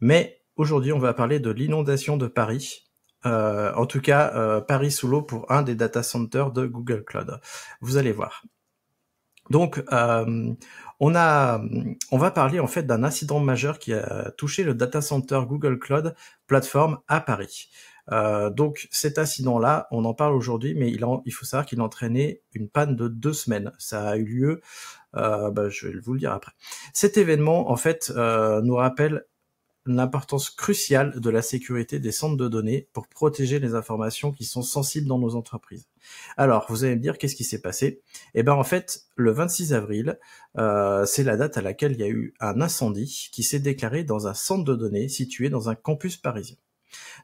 Mais aujourd'hui, on va parler de l'inondation de Paris. Euh, en tout cas, euh, Paris sous l'eau pour un des data centers de Google Cloud. Vous allez voir. Donc, euh, on a, on va parler en fait d'un incident majeur qui a touché le data center Google Cloud Platform à Paris. donc cet incident-là, on en parle aujourd'hui, mais il, il faut savoir qu'il entraînait une panne de deux semaines. Ça a eu lieu, bah, je vais vous le dire après. Cet événement, en fait, nous rappelle l'importance cruciale de la sécurité des centres de données pour protéger les informations qui sont sensibles dans nos entreprises. Alors, vous allez me dire, qu'est-ce qui s'est passé Et eh bien, en fait, le 26 avril, euh, c'est la date à laquelle il y a eu un incendie qui s'est déclaré dans un centre de données situé dans un campus parisien.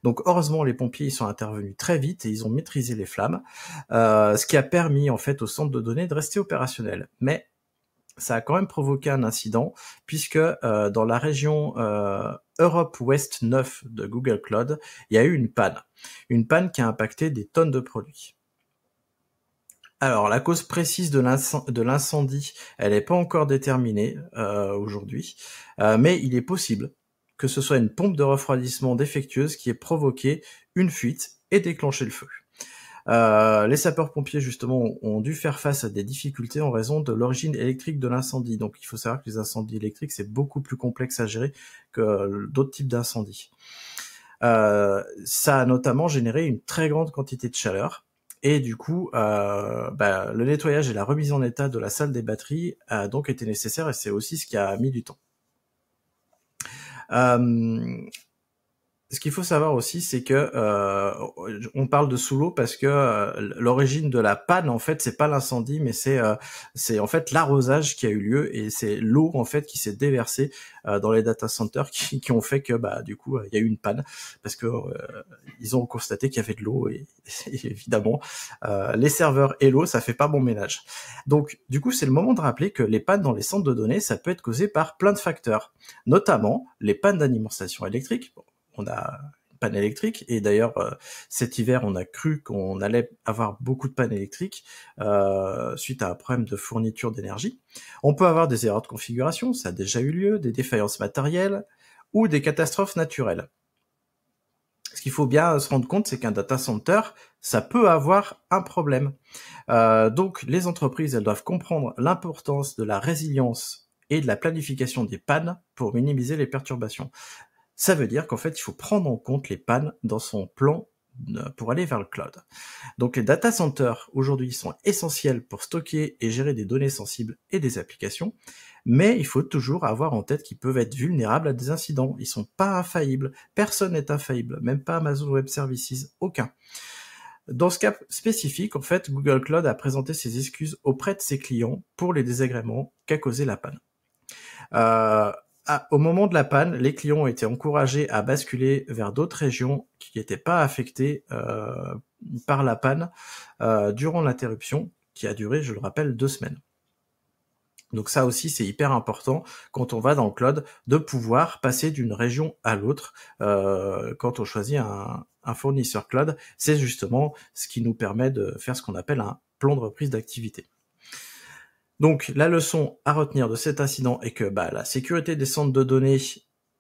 Donc heureusement, les pompiers sont intervenus très vite et ils ont maîtrisé les flammes, euh, ce qui a permis en fait au centre de données de rester opérationnel. Mais ça a quand même provoqué un incident, puisque euh, dans la région euh, Europe ouest 9 de Google Cloud, il y a eu une panne. Une panne qui a impacté des tonnes de produits. Alors, la cause précise de l'incendie, elle n'est pas encore déterminée euh, aujourd'hui, mais il est possible que ce soit une pompe de refroidissement défectueuse qui ait provoqué une fuite et déclenché le feu. Euh, les sapeurs-pompiers, justement, ont dû faire face à des difficultés en raison de l'origine électrique de l'incendie. Donc, il faut savoir que les incendies électriques, c'est beaucoup plus complexe à gérer que d'autres types d'incendies. Euh, ça a notamment généré une très grande quantité de chaleur. Et du coup, euh, bah, le nettoyage et la remise en état de la salle des batteries a donc été nécessaire et c'est aussi ce qui a mis du temps. Euh, ce qu'il faut savoir aussi, c'est que euh, on parle de sous l'eau parce que euh, l'origine de la panne, en fait, c'est pas l'incendie, mais c'est euh, c'est en fait l'arrosage qui a eu lieu et c'est l'eau en fait qui s'est déversée dans les data centers qui, ont fait que bah du coup il y a eu une panne parce que ils ont constaté qu'il y avait de l'eau et, évidemment les serveurs et l'eau ça fait pas bon ménage. Donc du coup c'est le moment de rappeler que les pannes dans les centres de données ça peut être causé par plein de facteurs, notamment les pannes d'alimentation électrique on a une panne électrique. Et d'ailleurs, euh, cet hiver, on a cru qu'on allait avoir beaucoup de panne électrique euh, suite à un problème de fourniture d'énergie. On peut avoir des erreurs de configuration, ça a déjà eu lieu, des défaillances matérielles ou des catastrophes naturelles. Ce qu'il faut bien se rendre compte, c'est qu'un data center, ça peut avoir un problème. Euh, donc, les entreprises, elles doivent comprendre l'importance de la résilience et de la planification des pannes pour minimiser les perturbations. Ça veut dire qu'en fait, il faut prendre en compte les pannes dans son plan euh, pour aller vers le cloud. Donc les data centers aujourd'hui sont essentiels pour stocker et gérer des données sensibles et des applications, mais il faut toujours avoir en tête qu'ils peuvent être vulnérables à des incidents. Ils sont pas infaillibles, personne n'est infaillible, même pas Amazon Web Services, aucun. Dans ce cas spécifique, en fait, Google Cloud a présenté ses excuses auprès de ses clients pour les désagréments qu'a causé la panne. Euh, ah, au moment de la panne, les clients ont été encouragés à basculer vers d'autres régions qui n'étaient pas affectées euh, par la panne euh, durant l'interruption, qui a duré, je le rappelle, deux semaines. Donc ça aussi, c'est hyper important quand on va dans le cloud de pouvoir passer d'une région à l'autre euh, quand on choisit un, un fournisseur cloud. C'est justement ce qui nous permet de faire ce qu'on appelle un plan de reprise d'activité. Donc la leçon à retenir de cet incident est que bah, la sécurité des centres de données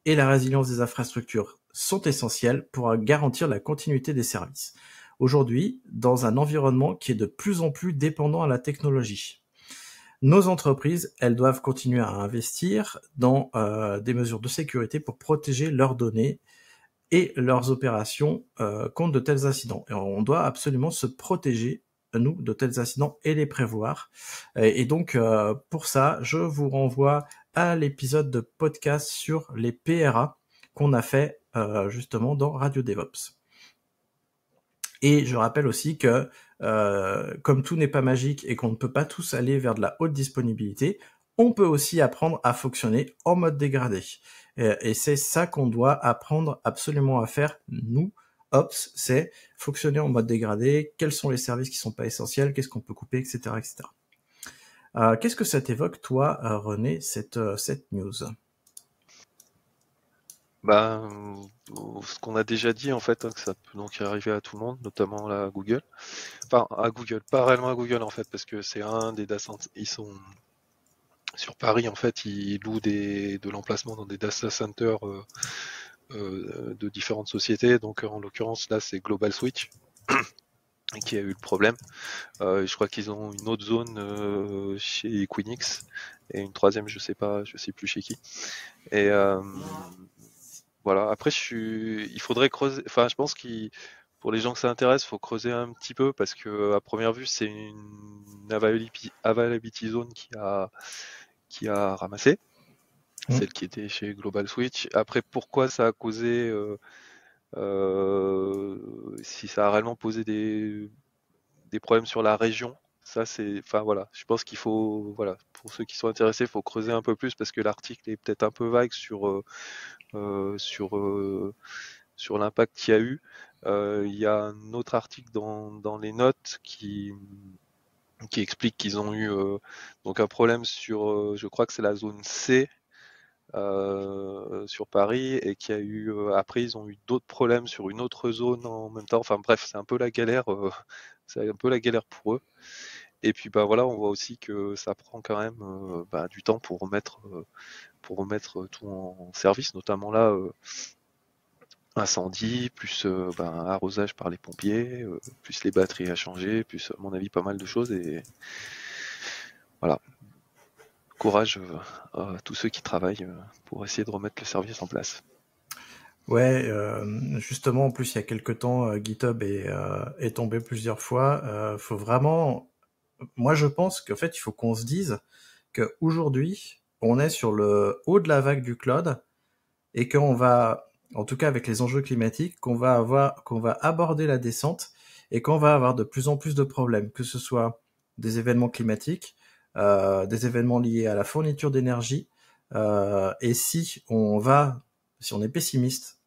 et la résilience des infrastructures sont essentielles pour euh, garantir la continuité des services. Aujourd'hui, dans un environnement qui est de plus en plus dépendant à la technologie, nos entreprises, elles doivent continuer à investir dans euh, des mesures de sécurité pour protéger leurs données et leurs opérations euh, contre de tels incidents. Et on doit absolument se protéger nous de tels incidents et les prévoir. Et, donc, euh, pour ça, je vous renvoie à l'épisode de podcast sur les PRA qu'on a fait euh, justement dans Radio DevOps. Et je rappelle aussi que euh, comme tout n'est pas magique et qu'on ne peut pas tous aller vers de la haute disponibilité, on peut aussi apprendre à fonctionner en mode dégradé. et c'est ça qu'on doit apprendre absolument à faire, nous, Ops, c'est fonctionner en mode dégradé, quels sont les services qui ne sont pas essentiels, qu'est-ce qu'on peut couper, etc. etc. Euh, qu'est-ce que ça t'évoque, toi, euh, René, cette, euh, cette news bah, ce qu'on a déjà dit en fait, hein, que ça peut donc arriver à tout le monde, notamment à Google. Enfin, à Google, pas réellement à Google en fait, parce que c'est un des data centers. Ils sont sur Paris en fait, ils louent des, de l'emplacement dans des data centers euh, de différentes sociétés. Donc en l'occurrence là c'est Global Switch qui a eu le problème. Euh, je crois qu'ils ont une autre zone euh, chez Queenix et une troisième, je sais pas, je sais plus chez qui. Et voilà. Après, je suis, il faudrait creuser. Enfin, je pense qu'il pour les gens que ça intéresse, faut creuser un petit peu parce que à première vue, c'est une availability zone qui a qui a ramassé. Mm. celle qui était chez Global Switch. Après, pourquoi ça a causé, euh, euh, si ça a réellement posé des, problèmes sur la région, ça c'est, enfin voilà, je pense qu'il faut, voilà, pour ceux qui sont intéressés, il faut creuser un peu plus parce que l'article est peut-être un peu vague sur euh, sur sur l'impact qu'il y a eu. Il y a un autre article dans, les notes qui qui explique qu'ils ont eu donc un problème sur, je crois que c'est la zone C euh, sur Paris et qui a eu euh, après ils ont eu d'autres problèmes sur une autre zone en même temps. Enfin bref, c'est un peu la galère, euh, c'est un peu la galère pour eux. Et puis bah voilà, on voit aussi que ça prend quand même bah, du temps pour remettre pour remettre tout en service, notamment là incendie, plus bah, arrosage par les pompiers, plus les batteries à changer, plus à mon avis pas mal de choses et voilà courage euh, à tous ceux qui travaillent euh, pour essayer de remettre le service en place. Ouais, euh, justement, en plus, il y a quelques temps, GitHub est, tombé plusieurs fois. faut vraiment. Moi, je pense qu'en fait, il faut qu'on se dise qu'aujourd'hui, on est sur le haut de la vague du cloud et qu'on va, en tout cas avec les enjeux climatiques, qu'on va avoir, qu'on va aborder la descente et qu'on va avoir de plus en plus de problèmes, que ce soit des événements climatiques, euh, des événements liés à la fourniture d'énergie. Euh, et si on va, si on est pessimiste,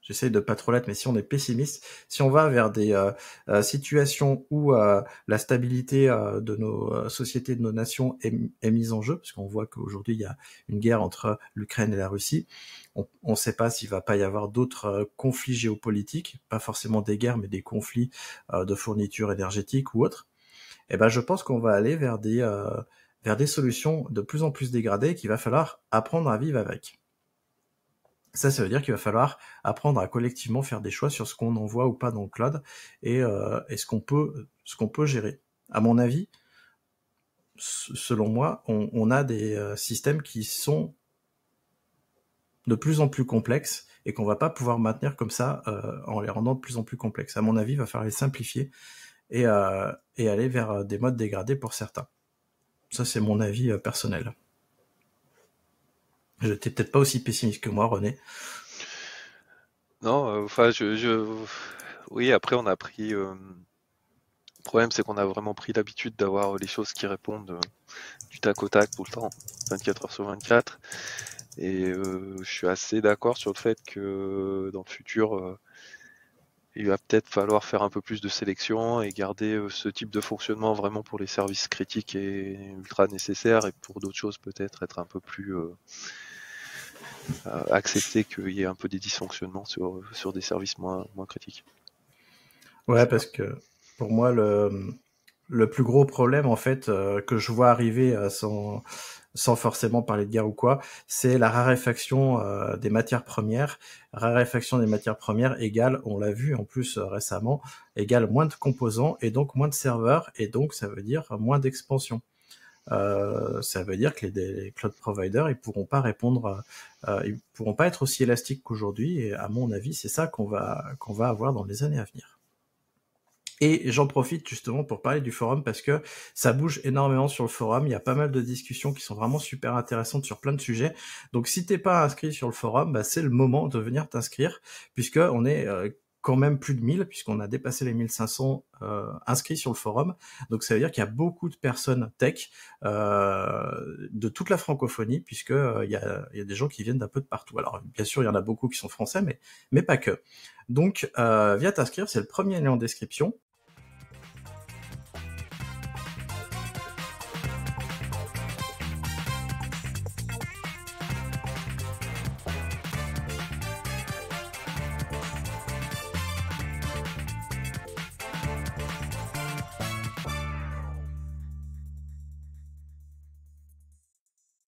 j'essaye de pas trop l'être, mais si on est pessimiste, si on va vers des euh, situations où la stabilité de nos sociétés, de nos nations est, mise en jeu, parce qu'on voit qu'aujourd'hui il y a une guerre entre l'Ukraine et la Russie, on ne sait pas s'il va pas y avoir d'autres conflits géopolitiques, pas forcément des guerres, mais des conflits de fourniture énergétique ou autres. Eh ben je pense qu'on va aller vers des euh, vers des solutions de plus en plus dégradées qu'il va falloir apprendre à vivre avec. Ça, ça veut dire qu'il va falloir apprendre à collectivement faire des choix sur ce qu'on envoie ou pas dans le cloud et, euh, ce qu'on peut, ce qu'on peut gérer. À mon avis, selon moi, on, a des euh, systèmes qui sont de plus en plus complexes et qu'on va pas pouvoir maintenir comme ça euh, en les rendant de plus en plus complexes. À mon avis, il va falloir les simplifier euh, et, aller vers euh, des modes dégradés pour certains. Ça, c'est mon avis euh, personnel. Je n'étais peut-être pas aussi pessimiste que moi, René. Non, enfin, je, Oui, après, on a pris... Le problème, c'est qu'on a vraiment pris l'habitude d'avoir les choses qui répondent du tac au tac tout le temps, 24 heures sur 24. Et je suis assez d'accord sur le fait que dans le futur, il va peut-être falloir faire un peu plus de sélection et garder euh, ce type de fonctionnement vraiment pour les services critiques et ultra nécessaires et pour d'autres choses peut-être être un peu plus accepter euh, euh, accepté qu'il y ait un peu des dysfonctionnements sur, sur des services moins, moins critiques. Ouais, parce que pour moi, le, le plus gros problème en fait que je vois arriver à son sans forcément parler de guerre ou quoi, c'est la raréfaction euh, des matières premières. Raréfaction des matières premières égale, on l'a vu en plus euh, récemment, égale moins de composants et donc moins de serveurs et donc ça veut dire moins d'expansion. Euh, ça veut dire que les, les, cloud providers ils pourront pas répondre, ils pourront pas être aussi élastiques qu'aujourd'hui. Et à mon avis, c'est ça qu'on va qu'on va avoir dans les années à venir. Et j'en profite justement pour parler du forum parce que ça bouge énormément sur le forum. Il y a pas mal de discussions qui sont vraiment super intéressantes sur plein de sujets. Donc si t'es pas inscrit sur le forum, bah, c'est le moment de venir t'inscrire puisque on est euh, quand même plus de 1000 puisqu'on a dépassé les 1500 euh, inscrits sur le forum. Donc ça veut dire qu'il y a beaucoup de personnes tech euh, de toute la francophonie puisque il y, a, y, a, des gens qui viennent d'un peu de partout. Alors bien sûr il y en a beaucoup qui sont français mais mais pas que. Donc viens t'inscrire, c'est le premier lien en description.